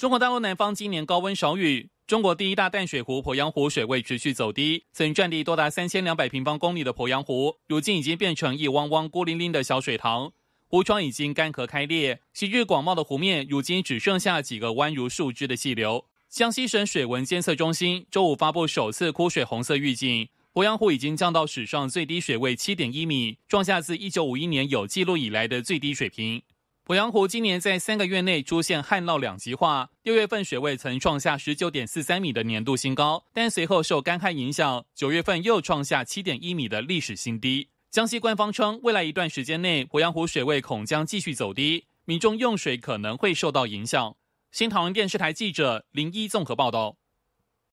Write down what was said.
中国大陆南方今年高温少雨，中国第一大淡水湖鄱阳湖水位持续走低。曾占地多达三千两百平方公里的鄱阳湖，如今已经变成一汪汪孤零零的小水塘，湖床已经干涸开裂。昔日广袤的湖面，如今只剩下几个弯如树枝的细流。江西省水文监测中心周五发布首次枯水红色预警，鄱阳湖已经降到史上最低水位七点一米，创下自一九五一年有记录以来的最低水平。鄱阳湖今年在三个月内出现旱涝两极化，六月份水位曾创下十九点四三米的年度新高，但随后受干旱影响，九月份又创下七点一米的历史新低。江西官方称，未来一段时间内鄱阳湖水位恐将继续走低，民众用水可能会受到影响。新唐人电视台记者林一综合报道。